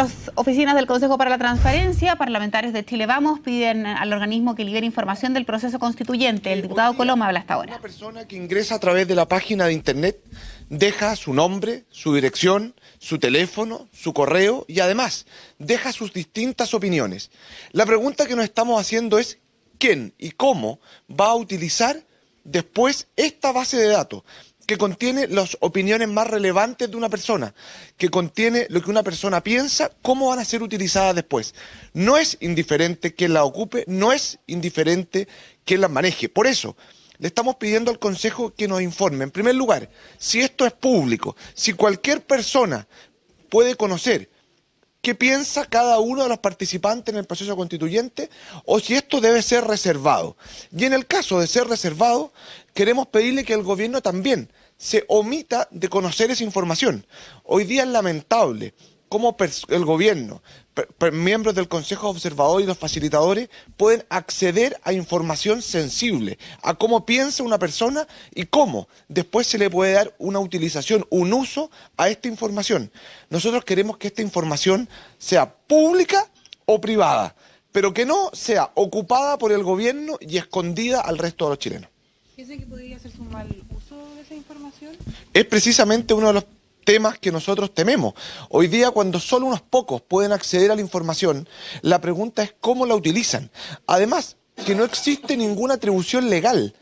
Las oficinas del Consejo para la Transparencia, parlamentarios de Chile Vamos, piden al organismo que libere información del proceso constituyente. El diputado Coloma habla hasta ahora. Una persona que ingresa a través de la página de Internet deja su nombre, su dirección, su teléfono, su correo y además deja sus distintas opiniones. La pregunta que nos estamos haciendo es quién y cómo va a utilizar después esta base de datos que contiene las opiniones más relevantes de una persona, que contiene lo que una persona piensa, cómo van a ser utilizadas después. No es indiferente quien la ocupe, no es indiferente quien la maneje. Por eso, le estamos pidiendo al Consejo que nos informe. En primer lugar, si esto es público, si cualquier persona puede conocer qué piensa cada uno de los participantes en el proceso constituyente o si esto debe ser reservado. Y en el caso de ser reservado, queremos pedirle que el gobierno también se omita de conocer esa información. Hoy día es lamentable cómo el gobierno, miembros del Consejo Observador y los facilitadores pueden acceder a información sensible, a cómo piensa una persona y cómo después se le puede dar una utilización, un uso a esta información. Nosotros queremos que esta información sea pública o privada, pero que no sea ocupada por el gobierno y escondida al resto de los chilenos. que podría mal es precisamente uno de los temas que nosotros tememos. Hoy día, cuando solo unos pocos pueden acceder a la información, la pregunta es cómo la utilizan. Además, que no existe ninguna atribución legal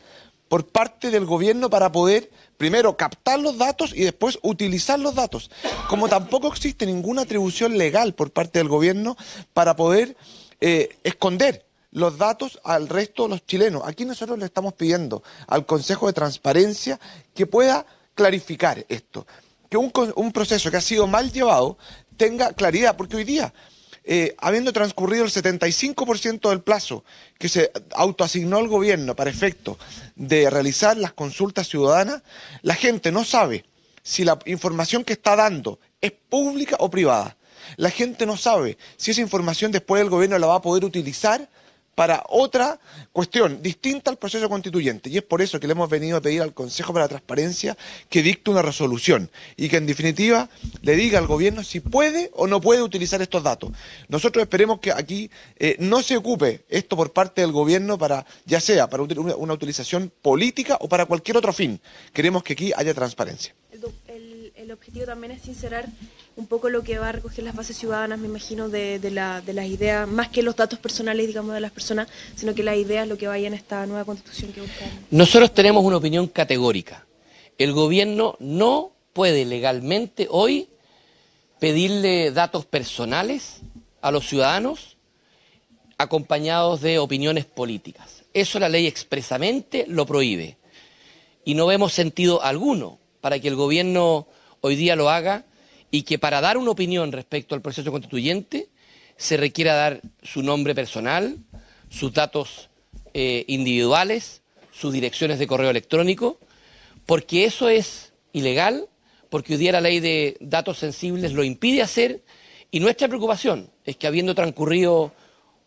por parte del gobierno para poder primero captar los datos y después utilizar los datos. Como tampoco existe ninguna atribución legal por parte del gobierno para poder eh, esconder los datos al resto de los chilenos. Aquí nosotros le estamos pidiendo al Consejo de Transparencia que pueda clarificar esto, que un, proceso que ha sido mal llevado tenga claridad, porque hoy día, eh, habiendo transcurrido el 75% del plazo que se autoasignó el gobierno para efecto de realizar las consultas ciudadanas, la gente no sabe si la información que está dando es pública o privada. La gente no sabe si esa información después el gobierno la va a poder utilizar para otra cuestión distinta al proceso constituyente. Y es por eso que le hemos venido a pedir al Consejo para la Transparencia que dicte una resolución y que en definitiva le diga al gobierno si puede o no puede utilizar estos datos. Nosotros esperemos que aquí eh, no se ocupe esto por parte del gobierno para, ya sea para una, utilización política o para cualquier otro fin. Queremos que aquí haya transparencia. el objetivo también es sincerar un poco lo que va a recoger las bases ciudadanas, me imagino, de, la, las ideas, más que los datos personales, digamos, de las personas, sino que las ideas, lo que vaya en esta nueva constitución que buscamos. Nosotros tenemos una opinión categórica. El gobierno no puede legalmente hoy pedirle datos personales a los ciudadanos acompañados de opiniones políticas. Eso la ley expresamente lo prohíbe. Y no vemos sentido alguno para que el gobierno hoy día lo haga y que para dar una opinión respecto al proceso constituyente se requiera dar su nombre personal, sus datos eh, individuales, sus direcciones de correo electrónico, porque eso es ilegal, porque hoy la ley de datos sensibles lo impide hacer y nuestra preocupación es que habiendo transcurrido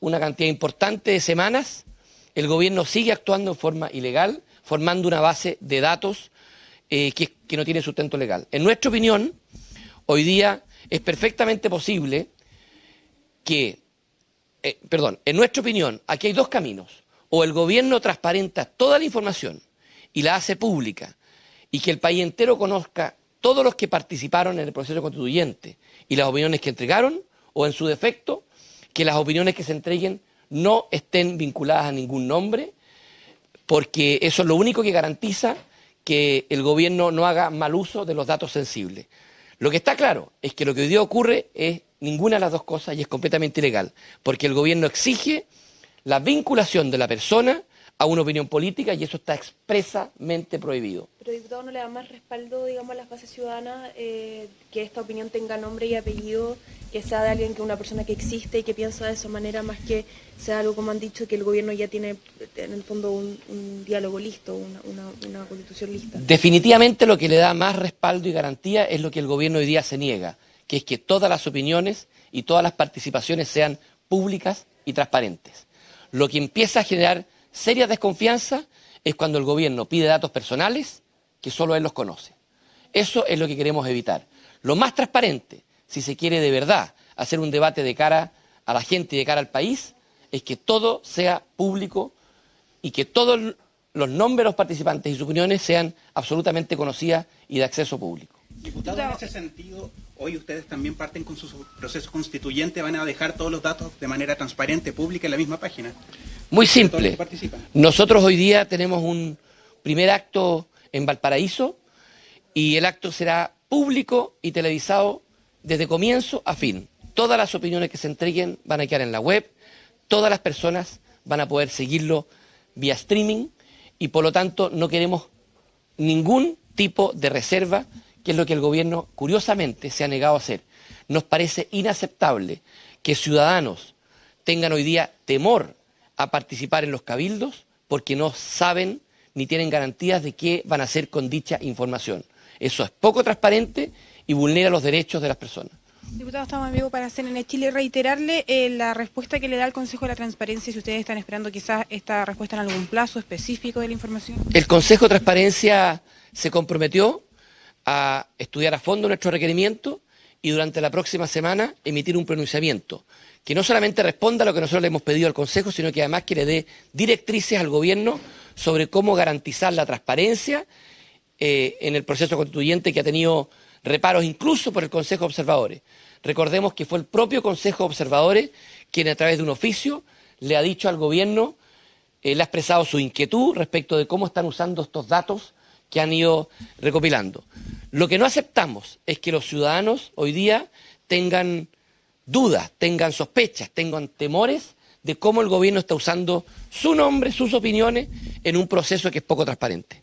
una cantidad importante de semanas, el gobierno sigue actuando en forma ilegal, formando una base de datos eh, que no tiene sustento legal. En nuestra opinión, Hoy día es perfectamente posible que, eh, perdón, en nuestra opinión, aquí hay dos caminos. O el gobierno transparenta toda la información y la hace pública y que el país entero conozca todos los que participaron en el proceso constituyente y las opiniones que entregaron, o en su defecto, que las opiniones que se entreguen no estén vinculadas a ningún nombre, porque eso es lo único que garantiza que el gobierno no haga mal uso de los datos sensibles. Lo que está claro es que lo que hoy día ocurre es ninguna de las dos cosas y es completamente ilegal, porque el gobierno exige la vinculación de la persona a una opinión política y eso está expresamente prohibido. Pero diputado, ¿no le da más respaldo, digamos, a las bases ciudadanas eh, que esta opinión tenga nombre y apellido, que sea de alguien que una persona que existe y que piensa de esa manera, más que sea algo como han dicho, que el gobierno ya tiene en el fondo un, diálogo listo, una, una constitución lista? Definitivamente lo que le da más respaldo y garantía es lo que el gobierno hoy día se niega, que es que todas las opiniones y todas las participaciones sean públicas y transparentes. Lo que empieza a generar Seria desconfianza es cuando el gobierno pide datos personales que solo él los conoce. Eso es lo que queremos evitar. Lo más transparente, si se quiere de verdad hacer un debate de cara a la gente y de cara al país, es que todo sea público y que todos los nombres de los participantes y sus opiniones sean absolutamente conocidas y de acceso público. Diputados, en ese sentido, hoy ustedes también parten con su proceso constituyente, van a dejar todos los datos de manera transparente, pública en la misma página. Muy simple. Nosotros hoy día tenemos un primer acto en Valparaíso y el acto será público y televisado desde comienzo a fin. Todas las opiniones que se entreguen van a quedar en la web, todas las personas van a poder seguirlo vía streaming y por lo tanto no queremos ningún tipo de reserva, que es lo que el gobierno curiosamente se ha negado a hacer. Nos parece inaceptable que ciudadanos tengan hoy día temor a participar en los cabildos porque no saben ni tienen garantías de qué van a hacer con dicha información. Eso es poco transparente y vulnera los derechos de las personas. Diputado, estamos en vivo para hacer CNN Chile. Reiterarle eh, la respuesta que le da el Consejo de la Transparencia, si ustedes están esperando quizás esta respuesta en algún plazo específico de la información. El Consejo de Transparencia se comprometió a estudiar a fondo nuestro requerimiento y durante la próxima semana emitir un pronunciamiento que no solamente responda a lo que nosotros le hemos pedido al Consejo, sino que además que le dé directrices al Gobierno sobre cómo garantizar la transparencia eh, en el proceso constituyente que ha tenido reparos incluso por el Consejo de Observadores. Recordemos que fue el propio Consejo de Observadores quien a través de un oficio le ha dicho al Gobierno, eh, le ha expresado su inquietud respecto de cómo están usando estos datos que han ido recopilando. Lo que no aceptamos es que los ciudadanos hoy día tengan dudas, tengan sospechas, tengan temores de cómo el gobierno está usando su nombre, sus opiniones en un proceso que es poco transparente.